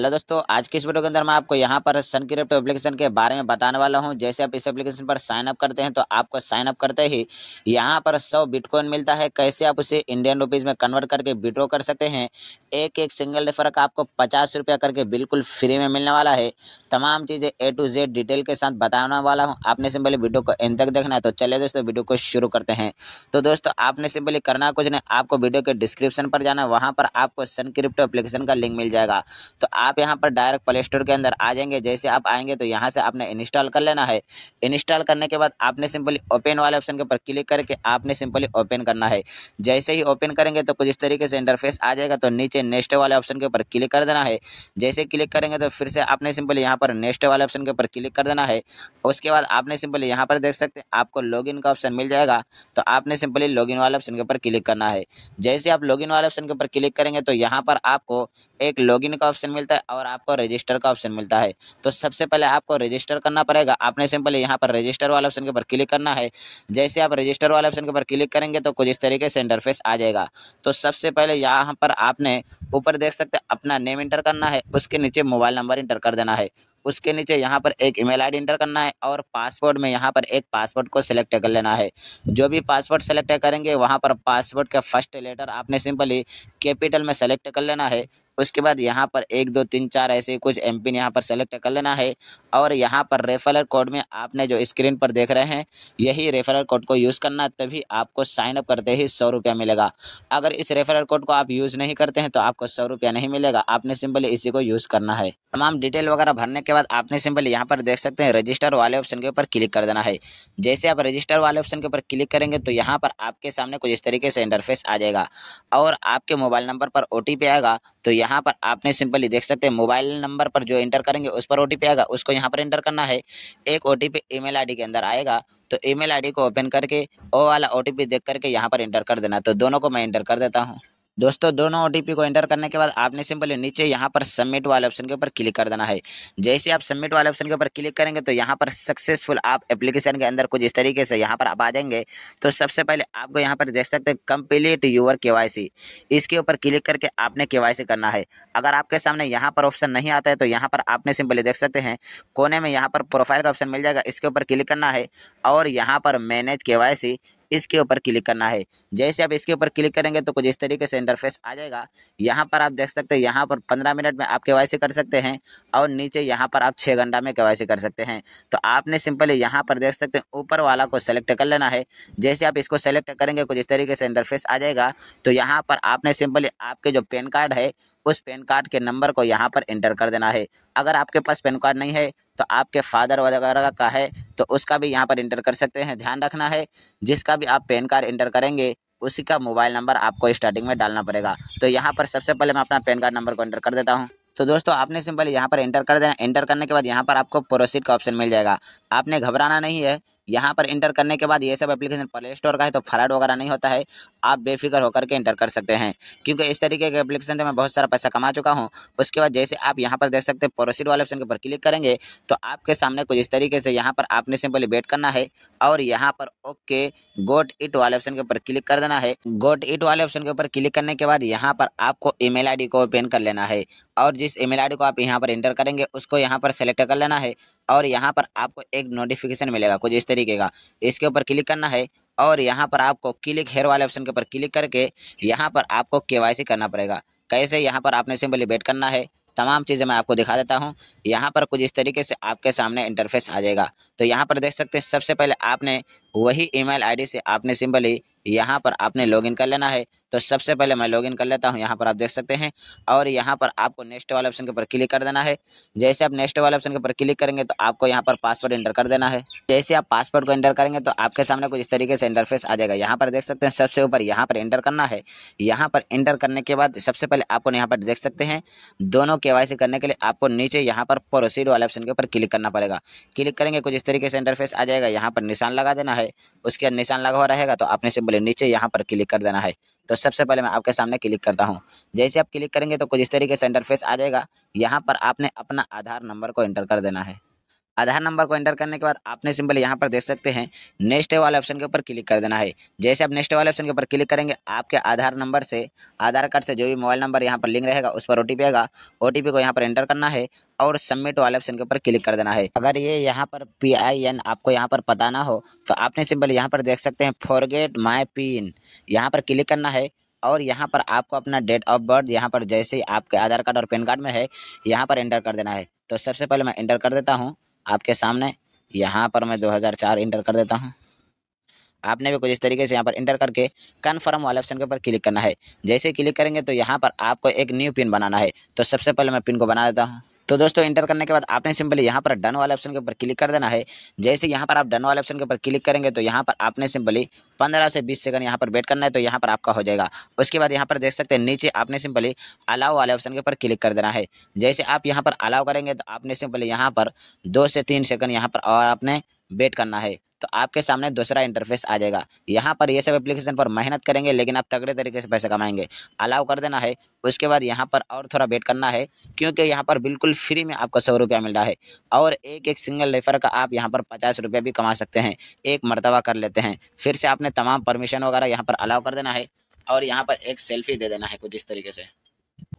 hello दोस्तों आज के इस वीडियो के अंदर मैं आपको यहाँ पर सन क्रिप्ट एप्लीकेशन के बारे में बताने वाला हूँ जैसे आप इस एप्लीकेशन पर साइन अप करते हैं तो आपको साइन अप करते ही यहाँ पर सौ बिटकॉइन मिलता है कैसे आप उसे इंडियन रुपीज़ में कन्वर्ट करके विड्रॉ कर सकते हैं एक एक सिंगल रेफर का आपको पचास रुपया करके बिल्कुल फ्री में मिलने वाला है तमाम चीज़ें ए टू जेड डिटेल के साथ बताने वाला हूँ आपने सिंपली वीडियो को इन तक देखना है तो चले दोस्तों वीडियो को शुरू करते हैं तो दोस्तों आपने सिंपली करना कुछ नहीं आपको वीडियो के डिस्क्रिप्शन पर जाना वहाँ पर आपको सन क्रिप्ट एप्लीकेशन का लिंक मिल जाएगा तो आप यहाँ पर डायरेक्ट प्ले स्टोर के अंदर आ जाएंगे जैसे आप आएंगे तो यहाँ से आपने इंस्टॉल कर लेना है इंस्टॉल करने के बाद आपने सिंपली ओपन वाले ऑप्शन के ऊपर क्लिक करके आपने सिंपली ओपन करना है जैसे ही ओपन करेंगे तो कुछ इस तरीके से इंटरफेस आ जाएगा तो नीचे नेक्स्ट वाले ऑप्शन के ऊपर क्लिक कर देना है जैसे क्लिक करेंगे तो फिर से आपने सिंपली यहाँ पर नेक्स्ट वाले ऑप्शन के ऊपर क्लिक कर देना है उसके बाद आपने सिंपली यहाँ पर देख सकते हैं आपको लॉग का ऑप्शन मिल जाएगा तो आपने सिंपली इन वाले ऑप्शन के ऊपर क्लिक करना है जैसे आप लॉगिन वाले ऑप्शन के ऊपर क्लिक करेंगे तो यहाँ पर आपको एक लॉग का ऑप्शन मिलता है है और आपको रजिस्टर का ऑप्शन मिलता है तो सबसे पहले आपको रजिस्टर करना पड़ेगा आपने सिंपली यहाँ पर रजिस्टर वाले ऑप्शन के ऊपर क्लिक करना है जैसे आप रजिस्टर वाले ऑप्शन के ऊपर क्लिक करेंगे तो कुछ इस तरीके से इंटरफेस आ जाएगा तो सबसे पहले यहाँ पर आपने ऊपर देख सकते अपना नेम इंटर करना है उसके नीचे मोबाइल नंबर इंटर कर देना है उसके नीचे यहाँ पर एक ईमेल आईडी इंटर करना है और पासवर्ड में यहाँ पर एक पासवर्ड को सिलेक्ट कर लेना है जो भी पासवर्ड सेलेक्ट करेंगे वहाँ पर पासवर्ड के फर्स्ट लेटर आपने सिंपली कैपिटल में सेलेक्ट कर लेना है उसके बाद यहाँ पर एक दो तीन चार ऐसे कुछ एम पिन यहाँ पर सेलेक्ट कर लेना है और यहाँ पर रेफरल कोड में आपने जो स्क्रीन पर देख रहे हैं यही रेफरल कोड को यूज़ करना तभी आपको साइन अप करते ही सौ रुपया मिलेगा अगर इस रेफरल कोड को आप यूज़ नहीं करते हैं तो आपको सौ रुपया नहीं मिलेगा आपने सिंपली इसी को यूज़ करना है तमाम डिटेल वगैरह भरने के बाद आपने सिंपली यहाँ पर देख सकते हैं रजिस्टर वाले ऑप्शन के ऊपर क्लिक कर देना है जैसे आप रजिस्टर वाले ऑप्शन के ऊपर क्लिक करेंगे तो यहाँ पर आपके सामने कुछ इस तरीके से इंटरफेस आ जाएगा और आपके मोबाइल नंबर पर ओ आएगा तो यहाँ यहाँ पर आपने सिंपली देख सकते हैं मोबाइल नंबर पर जो इंटर करेंगे उस पर ओ आएगा उसको यहाँ पर इंटर करना है एक ओ टी पी के अंदर आएगा तो ईमेल आईडी को ओपन करके ओ वाला ओ देख करके यहाँ पर इंटर कर देना तो दोनों को मैं इंटर कर देता हूँ दोस्तों दोनों ओ को एंटर करने के बाद आपने सिंपली नीचे यहाँ पर सबमिट वाले ऑप्शन के ऊपर क्लिक कर देना है जैसे आप सबमिट वाले ऑप्शन के ऊपर क्लिक करेंगे तो यहाँ पर सक्सेसफुल आप एप्लीकेशन के अंदर कुछ इस तरीके से यहाँ पर आप आ जाएंगे तो सबसे पहले आपको यहाँ पर देख सकते हैं कंप्लीट यूअर के इसके ऊपर क्लिक करके आपने के करना है अगर आपके सामने यहाँ पर ऑप्शन नहीं आता है तो यहाँ पर आपने सिंपली देख सकते हैं कोने में यहाँ पर प्रोफाइल का ऑप्शन मिल जाएगा इसके ऊपर क्लिक करना है और यहाँ पर मैनेज के इसके ऊपर क्लिक करना है जैसे आप इसके ऊपर क्लिक करेंगे तो कुछ इस तरीके से इंटरफेस आ जाएगा यहाँ पर आप देख सकते हैं यहाँ पर पंद्रह मिनट में आप के कर सकते हैं और नीचे यहाँ पर आप छः घंटा में के कर सकते हैं तो आपने सिंपली यहाँ पर देख सकते हैं ऊपर वाला को सेलेक्ट कर लेना है जैसे आप इसको सेलेक्ट करेंगे कुछ इस तरीके से इंटरफेस आ जाएगा तो यहाँ पर आपने सिंपली आपके जो पेन कार्ड है उस पैन कार्ड के नंबर को यहाँ पर इंटर कर देना है अगर आपके पास पैन कार्ड नहीं है तो आपके फादर वगैरह का है तो उसका भी यहाँ पर इंटर कर सकते हैं ध्यान रखना है जिसका भी आप पैन कार्ड इंटर करेंगे उसी का मोबाइल नंबर आपको स्टार्टिंग में डालना पड़ेगा तो यहाँ पर सबसे पहले मैं अपना पैन कार्ड नंबर को इंटर कर देता हूँ तो दोस्तों आपने सिंपल यहाँ पर एंटर कर देना एंटर करने के बाद यहाँ पर आपको प्रोसीड का ऑप्शन मिल जाएगा आपने घबराना नहीं है यहाँ पर इंटर करने के बाद ये सब एप्लीकेशन प्ले स्टोर का है तो फ्रॉड वगैरह नहीं होता है आप बेफिक्र होकर के इंटर कर सकते हैं क्योंकि इस तरीके के एप्लीकेशन से मैं बहुत सारा पैसा कमा चुका हूँ उसके बाद जैसे आप यहाँ पर देख सकते हैं प्रोसीड वाले ऑप्शन के ऊपर क्लिक करेंगे तो आपके सामने कुछ इस तरीके से यहाँ पर आपने सिंपली वेट करना है और यहाँ पर ओके गोट इट वाले ऑप्शन के ऊपर क्लिक कर देना है गोट इट वाले ऑप्शन के ऊपर क्लिक करने के बाद यहाँ पर आपको ई मेल को ओपन कर लेना है और जिस ईमेल आईडी को आप यहाँ पर इंटर करेंगे उसको यहाँ पर सेलेक्ट कर लेना है और यहाँ पर आपको एक नोटिफिकेशन मिलेगा कुछ इस तरीके का इसके ऊपर क्लिक करना है और यहाँ पर आपको क्लिक हेयर वाले ऑप्शन के ऊपर क्लिक करके यहाँ पर आपको के करना पड़ेगा कैसे यहाँ पर आपने सिंपली वेट करना है तमाम चीज़ें मैं आपको दिखा देता हूँ यहाँ पर कुछ इस तरीके से आपके सामने इंटरफेस आ जाएगा तो यहाँ पर देख सकते हैं सबसे पहले आपने वही ईमेल आईडी से आपने सिंपली यहाँ पर आपने लॉगिन कर लेना है तो सबसे पहले मैं लॉगिन कर लेता हूँ यहाँ पर आप देख सकते हैं और यहाँ पर आपको नेक्स्ट वाले ऑप्शन के ऊपर क्लिक कर देना है जैसे आप नेक्स्ट वाले ऑप्शन के ऊपर क्लिक करेंगे तो आपको यहाँ पर पासवर्ड एंटर कर देना है जैसे आप पासवर्ड को एंटर करेंगे तो आपके सामने कुछ इस तरीके से इंटरफेस आ जाएगा यहाँ पर देख सकते हैं सबसे ऊपर यहाँ पर एंटर करना है यहाँ पर एंटर करने के बाद सबसे पहले आपको यहाँ पर देख सकते हैं दोनों के करने के लिए आपको नीचे यहाँ पर प्रोसीड वाले ऑप्शन के ऊपर क्लिक करना पड़ेगा क्लिक करेंगे कुछ इस तरीके से इंटरफेस आ जाएगा यहाँ पर निशान लगा देना है है उसके निशान लगा हुआ रहेगा तो आपने सिंपली नीचे यहाँ पर क्लिक कर देना है तो सबसे पहले मैं आपके सामने क्लिक करता हूँ जैसे आप क्लिक करेंगे तो कुछ इस तरीके से इंटरफेस आ जाएगा यहाँ पर आपने अपना आधार नंबर को एंटर कर देना है आधार नंबर को एंटर करने के बाद आपने सिंपल यहाँ पर देख सकते हैं नेक्स्ट वाले ऑप्शन के ऊपर क्लिक कर देना है जैसे आप नेक्स्ट वाले ऑप्शन के ऊपर क्लिक करेंगे आपके आधार नंबर से आधार कार्ड से जो भी मोबाइल नंबर यहाँ पर लिंक रहेगा उस पर ओ आएगा ओ को यहाँ पर एंटर करना है और सबमिट वाले ऑप्शन के ऊपर क्लिक कर देना है अगर ये यहाँ पर पी आई एन आपको यहाँ पर पता ना हो तो आपने सिंपल यहाँ पर देख सकते हैं फॉरगेट माई पिन यहाँ पर क्लिक करना है और यहाँ पर आपको अपना डेट ऑफ बर्थ यहाँ पर जैसे ही आपके आधार कार्ड और पैन कार्ड में है यहाँ पर एंटर कर देना है तो सबसे पहले मैं एंटर कर देता हूँ आपके सामने यहाँ पर मैं 2004 इंटर कर देता हूँ आपने भी कुछ इस तरीके से यहाँ पर इंटर करके कन्फर्म वाले ऑप्शन के ऊपर क्लिक करना है जैसे क्लिक करेंगे तो यहाँ पर आपको एक न्यू पिन बनाना है तो सबसे पहले मैं पिन को बना देता हूँ तो दोस्तों इंटर करने के बाद आपने सिंपली यहाँ पर डन वाले ऑप्शन के ऊपर क्लिक कर देना है जैसे यहाँ पर आप डन वाले ऑप्शन के ऊपर क्लिक करेंगे तो यहाँ पर आपने सिंपली पंद्रह से बीस सेकंड यहाँ पर वेट करना है तो यहाँ पर आपका हो जाएगा उसके बाद यहाँ पर देख सकते हैं नीचे आपने सिंपली अलाव वाले ऑप्शन के ऊपर क्लिक कर देना है जैसे आप यहाँ पर अलाव करेंगे तो आपने सिंपली यहाँ पर दो से तीन सेकंड यहाँ पर और आपने वेट करना है तो आपके सामने दूसरा इंटरफेस आ जाएगा यहाँ पर ये सब एप्लीकेशन पर मेहनत करेंगे लेकिन आप तगड़े तरीके से पैसे कमाएंगे अलाउ कर देना है उसके बाद यहाँ पर और थोड़ा वेट करना है क्योंकि यहाँ पर बिल्कुल फ्री में आपको सौ रुपया मिल रहा है और एक एक सिंगल रेफर का आप यहाँ पर पचास रुपया भी कमा सकते हैं एक मरतबा कर लेते हैं फिर से आपने तमाम परमिशन वगैरह यहाँ पर अलाउ कर देना है और यहाँ पर एक सेल्फी दे देना है कुछ इस तरीके से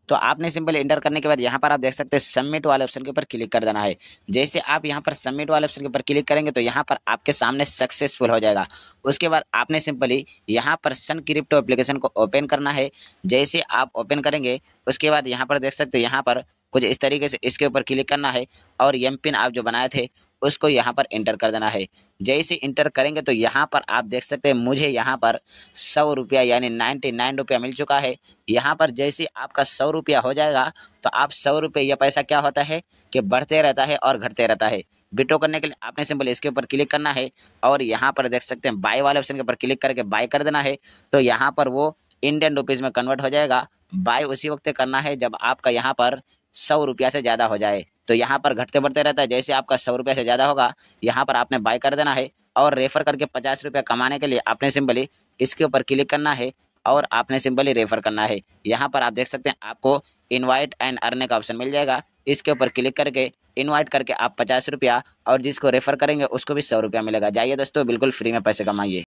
तो आपने सिंपल इंटर करने के बाद यहाँ पर आप देख सकते हैं सबमिट वाले ऑप्शन के ऊपर क्लिक कर देना है जैसे आप यहाँ पर सबमिट वाले ऑप्शन के ऊपर क्लिक करेंगे तो यहाँ पर आपके सामने सक्सेसफुल हो जाएगा उसके बाद आपने सिंपली यहाँ पर सन क्रिप्टो एप्लीकेशन को ओपन करना है जैसे आप ओपन करेंगे उसके बाद यहाँ पर देख सकते हैं यहाँ पर कुछ इस तरीके से इसके ऊपर क्लिक करना है और यम पिन आप जो बनाए थे उसको यहाँ पर इंटर कर देना है जैसे इंटर करेंगे तो यहाँ पर आप देख सकते हैं मुझे यहाँ पर सौ रुपया यानी नाइन्टी नाइन रुपया मिल चुका है यहाँ पर जैसे आपका सौ रुपया हो जाएगा तो आप सौ रुपये यह पैसा क्या होता है कि बढ़ते रहता है और घटते रहता है विड्रो करने के लिए आपने सिंपल इसके ऊपर क्लिक करना है और यहाँ पर देख सकते हैं बाय वाले ऑप्शन के ऊपर क्लिक करके बाय कर देना है तो यहाँ पर वो इंडियन रुपीज़ में कन्वर्ट हो जाएगा बाय उसी वक्त करना है जब आपका यहाँ पर सौ रुपया से ज़्यादा हो जाए तो यहाँ पर घटते बढ़ते रहता है जैसे आपका सौ रुपये से ज़्यादा होगा यहाँ पर आपने बाय कर देना है और रेफ़र करके पचास रुपये कमाने के लिए आपने सिंपली इसके ऊपर क्लिक करना है और आपने सिंपली रेफ़र करना है यहाँ पर आप देख सकते हैं आपको इन्वाइट एंड अर्ने का ऑप्शन मिल जाएगा इसके ऊपर क्लिक करके इन्वाइट करके आप पचास रुपया और जिसको रेफ़र करेंगे उसको भी सौ रुपया मिलेगा जाइए दोस्तों बिल्कुल फ्री में पैसे कमाइए